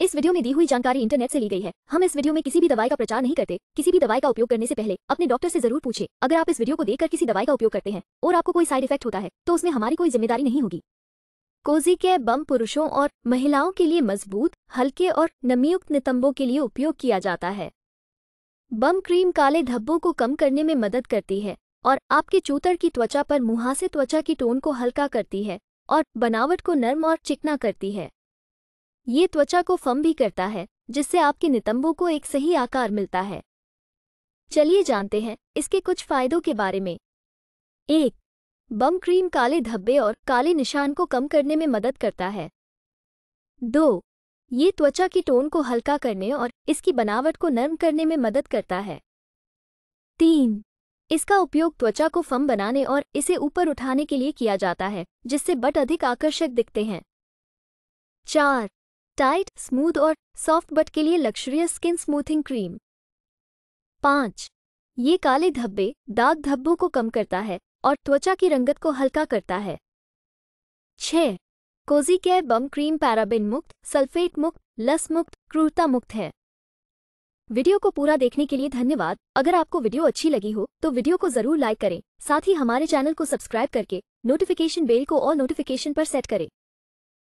इस वीडियो में दी हुई जानकारी इंटरनेट से ली गई है हम इस वीडियो में किसी भी दवाई का प्रचार नहीं करते किसी भी दवाई का उपयोग करने से पहले अपने डॉक्टर से जरूर पूछे अगर आप इस वीडियो को देखकर किसी दवाई का उपयोग करते हैं और आपको कोई साइड इफेक्ट होता है तो उसमें हमारी कोई जिम्मेदारी नहीं होगी कोजी के बम पुरुषों और महिलाओं के लिए मजबूत हल्के और नमीयुक्त नितंबों के लिए उपयोग किया जाता है बम क्रीम काले धब्बों को कम करने में मदद करती है और आपके चूतर की त्वचा पर मुहासे त्वचा की टोन को हल्का करती है और बनावट को नर्म और चिकना करती है ये त्वचा को फम भी करता है जिससे आपके नितंबों को एक सही आकार मिलता है चलिए जानते हैं इसके कुछ फायदों के बारे में एक बम क्रीम काले धब्बे और काले निशान को कम करने में मदद करता है दो ये त्वचा की टोन को हल्का करने और इसकी बनावट को नर्म करने में मदद करता है तीन इसका उपयोग त्वचा को फम बनाने और इसे ऊपर उठाने के लिए किया जाता है जिससे बट अधिक आकर्षक दिखते हैं चार टाइट स्मूथ और सॉफ्ट बट के लिए लक्जरियस स्किन स्मूथिंग क्रीम पाँच ये काले धब्बे दाग धब्बों को कम करता है और त्वचा की रंगत को हल्का करता है छ cozy care balm cream paraben मुक्त सल्फेट मुक्त लस मुक्त क्रूरता मुक्त है वीडियो को पूरा देखने के लिए धन्यवाद अगर आपको वीडियो अच्छी लगी हो तो वीडियो को जरूर लाइक करें साथ ही हमारे चैनल को सब्सक्राइब करके नोटिफिकेशन बेल को और नोटिफिकेशन पर सेट करें